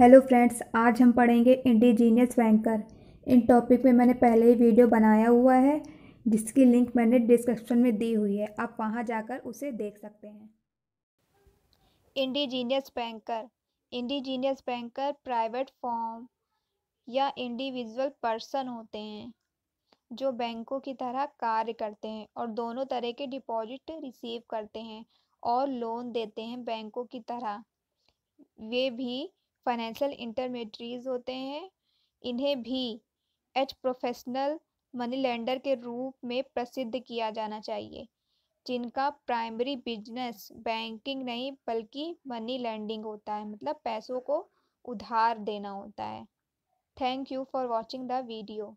hello friends आज हम पढ़ेंगे इंडिजीनियस बैंकर इन टॉपिक में मैंने पहले ही वीडियो बनाया हुआ है जिसकी लिंक मैंने डिस्क्रिप्शन में दी हुई है आप वहां जाकर उसे देख सकते हैं indigenous banker indigenous banker private form या इंडिविजुअल पर्सन होते हैं जो बैंकों की तरह कार्य करते हैं और दोनों तरह के डिपॉजिट रिसीव करते हैं और लोन देते हैं बैंकों की तरह वे भी फाइनेंशियल इंटरमीडियज होते हैं इन्हें भी एच प्रोफेशनल मनी लेंडर के रूप में प्रसिद्ध किया जाना चाहिए जिनका प्राइमरी बिजनेस बैंकिंग नहीं बल्कि मनी लेंडिंग होता है मतलब पैसों को उधार देना होता है thank you for watching the video